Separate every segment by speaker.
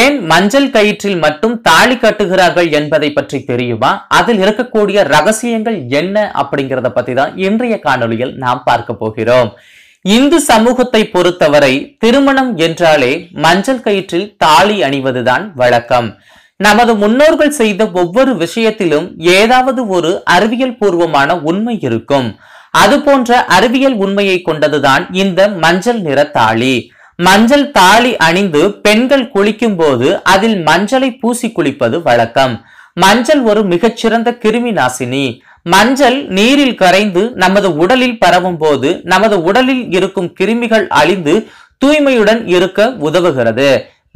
Speaker 1: ஏன் மஞ்சள் கயிற்றில் மட்டும் தாலி கட்டுகிறார்கள் என்பதை பற்றி தெரியுமா அதில் இருக்கக்கூடிய ரகசியங்கள் என்ன அப்படிங்கிறத பத்தி தான் இன்றைய காணொலியில் நாம் பார்க்க போகிறோம் இந்து சமூகத்தை பொறுத்தவரை திருமணம் என்றாலே மஞ்சள் கயிற்றில் தாலி அணிவதுதான் வழக்கம் நமது முன்னோர்கள் செய்த ஒவ்வொரு விஷயத்திலும் ஏதாவது ஒரு அறிவியல் பூர்வமான உண்மை இருக்கும் அது போன்ற அறிவியல் உண்மையை கொண்டதுதான் இந்த மஞ்சள் நிற தாலி மஞ்சள் தாலி அணிந்து பெண்கள் குளிக்கும் போது அதில் மஞ்சளை பூசி குளிப்பது வழக்கம் மஞ்சள் ஒரு மிகச்சிறந்த கிருமி நாசினி மஞ்சள் நீரில் கரைந்து நமது உடலில் பரவும் போது நமது உடலில் இருக்கும் கிருமிகள் அழிந்து தூய்மையுடன் இருக்க உதவுகிறது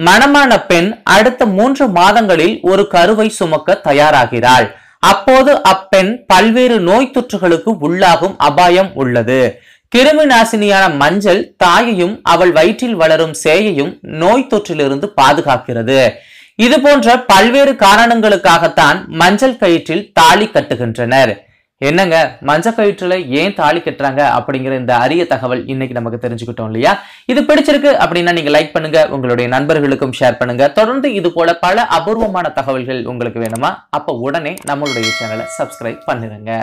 Speaker 1: மனமான பெண் அடுத்த மூன்று மாதங்களில் ஒரு கருவை சுமக்க தயாராகிறாள் அப்போது அப்பெண் பல்வேறு நோய் தொற்றுகளுக்கு உள்ளாகும் அபாயம் உள்ளது கிருமி நாசினியான மஞ்சள் தாயையும் அவள் வயிற்றில் வளரும் சேயையும் நோய் தொற்றிலிருந்து பாதுகாக்கிறது இது போன்ற பல்வேறு காரணங்களுக்காகத்தான் மஞ்சள் கயிற்றில் தாலி கட்டுகின்றனர் என்னங்க மஞ்சள் கயிற்றுல ஏன் தாலி கட்டுறாங்க அப்படிங்கிற இந்த அரிய தகவல் இன்னைக்கு நமக்கு தெரிஞ்சுக்கிட்டோம் இல்லையா இது பிடிச்சிருக்கு அப்படின்னா நீங்க லைக் பண்ணுங்க உங்களுடைய நண்பர்களுக்கும் ஷேர் பண்ணுங்க தொடர்ந்து இது போல பல அபூர்வமான தகவல்கள் உங்களுக்கு வேணுமா அப்ப உடனே நம்மளுடைய சேனலை சப்ஸ்கிரைப் பண்ணிடுங்க